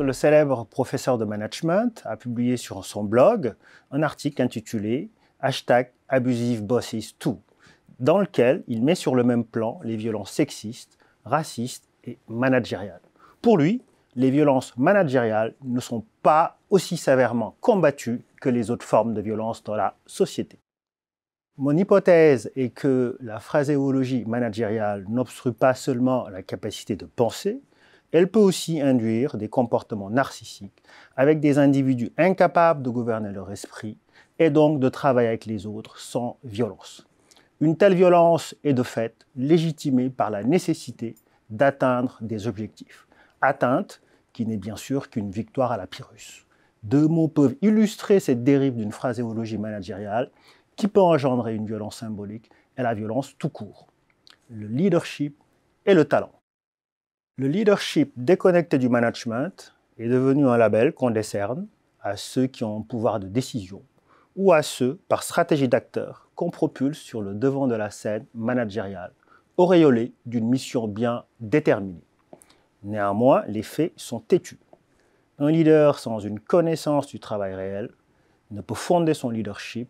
le célèbre professeur de management, a publié sur son blog un article intitulé Hashtag Abusive Bosses 2, dans lequel il met sur le même plan les violences sexistes, racistes et managériales. Pour lui, les violences managériales ne sont pas aussi sévèrement combattues que les autres formes de violence dans la société. Mon hypothèse est que la phraséologie managériale n'obstrue pas seulement la capacité de penser, elle peut aussi induire des comportements narcissiques avec des individus incapables de gouverner leur esprit et donc de travailler avec les autres sans violence. Une telle violence est de fait légitimée par la nécessité d'atteindre des objectifs. Atteinte qui n'est bien sûr qu'une victoire à la Pyrrhus. Deux mots peuvent illustrer cette dérive d'une phraséologie managériale qui peut engendrer une violence symbolique et la violence tout court. Le leadership et le talent. Le leadership déconnecté du management est devenu un label qu'on décerne à ceux qui ont un pouvoir de décision ou à ceux, par stratégie d'acteur, qu'on propulse sur le devant de la scène managériale, auréolé d'une mission bien déterminée. Néanmoins, les faits sont têtus. Un leader sans une connaissance du travail réel ne peut fonder son leadership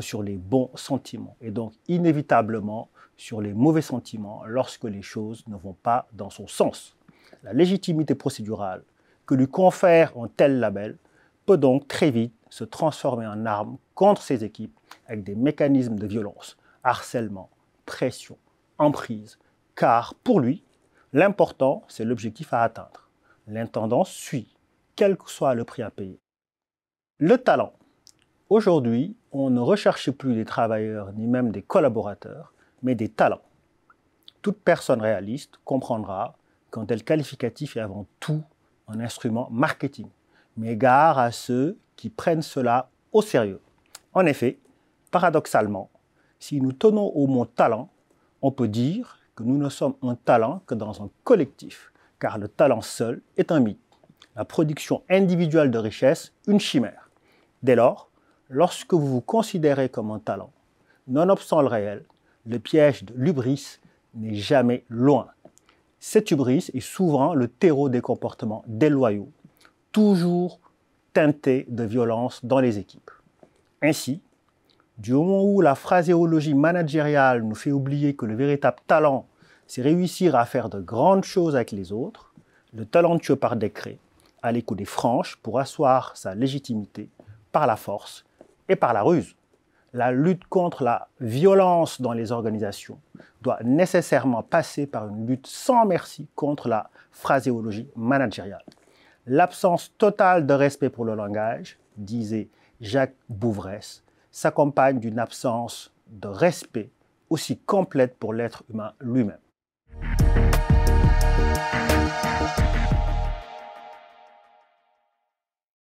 sur les bons sentiments. Et donc, inévitablement, sur les mauvais sentiments lorsque les choses ne vont pas dans son sens. La légitimité procédurale que lui confère un tel label peut donc très vite se transformer en arme contre ses équipes avec des mécanismes de violence, harcèlement, pression, emprise, car pour lui, l'important, c'est l'objectif à atteindre. L'intendance suit, quel que soit le prix à payer. Le talent Aujourd'hui, on ne recherche plus des travailleurs ni même des collaborateurs, mais des talents. Toute personne réaliste comprendra qu'un tel qualificatif est avant tout un instrument marketing, mais gare à ceux qui prennent cela au sérieux. En effet, paradoxalement, si nous tenons au mot talent, on peut dire que nous ne sommes un talent que dans un collectif, car le talent seul est un mythe, la production individuelle de richesse une chimère. Dès lors, lorsque vous vous considérez comme un talent, nonobstant le réel, le piège de l'ubris n'est jamais loin. Cet hubris est souvent le terreau des comportements déloyaux, toujours teintés de violence dans les équipes. Ainsi, du moment où la phraséologie managériale nous fait oublier que le véritable talent, c'est réussir à faire de grandes choses avec les autres, le talentueux par décret à l'écho des franches pour asseoir sa légitimité par la force et par la ruse. La lutte contre la violence dans les organisations doit nécessairement passer par une lutte sans merci contre la phraséologie managériale. L'absence totale de respect pour le langage, disait Jacques Bouvresse, s'accompagne d'une absence de respect aussi complète pour l'être humain lui-même.